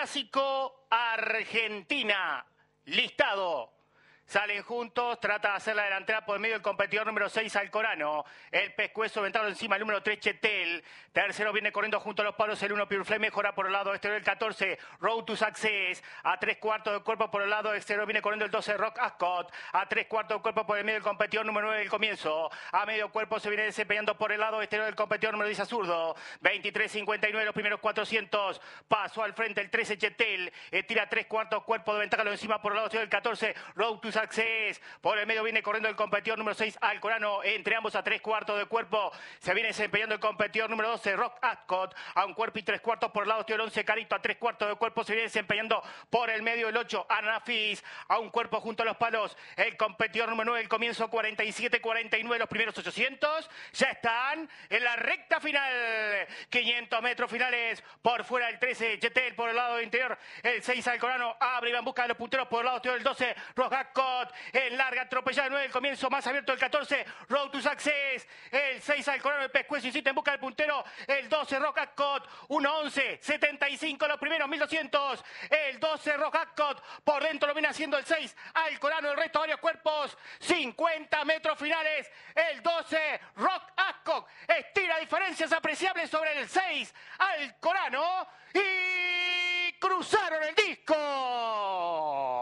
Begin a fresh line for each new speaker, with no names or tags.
Clásico Argentina. Listado. Salen juntos, trata de hacer la delantera por el medio del competidor número 6, Alcorano. El pescuezo ventado encima, el número 3, Chetel. Tercero viene corriendo junto a los palos, el 1, Purefly mejora por el lado exterior, el 14, Road to Success. A tres cuartos de cuerpo por el lado exterior viene corriendo el 12, Rock Ascot. A tres cuartos de cuerpo por el medio del competidor número 9 El comienzo. A medio cuerpo se viene desempeñando por el lado exterior del competidor número 10, Azurdo. 59 los primeros 400. Pasó al frente el 13, Chetel. Eh, tira tres cuartos cuerpo de ventaja, lo encima por el lado exterior del 14, Road to por el medio viene corriendo el competidor número 6, Alcorano. Entre ambos a tres cuartos de cuerpo. Se viene desempeñando el competidor número 12, Rock Ascot. A un cuerpo y tres cuartos por el lado. el 11, Carito. A tres cuartos de cuerpo se viene desempeñando por el medio el 8, Anafis. A un cuerpo junto a los palos. El competidor número 9, el comienzo 47-49, los primeros 800. Ya están en la recta final. 500 metros finales. Por fuera el 13, Jetel. Por el lado interior, el 6, Alcorano. Abre y va en busca de los punteros. Por el lado exterior el 12, Rock en larga, atropellada de 9, el comienzo más abierto el 14. Road to Success. El 6 al Corano el pescuezo y en busca del puntero. El 12 Rock Ascot. 1-11. 75 los primeros 1200. El 12 Rock Ascot. Por dentro lo viene haciendo el 6 al corano. El resto varios cuerpos. 50 metros finales. El 12 Rock Ascot. Estira diferencias apreciables sobre el 6 al corano. Y cruzaron el disco.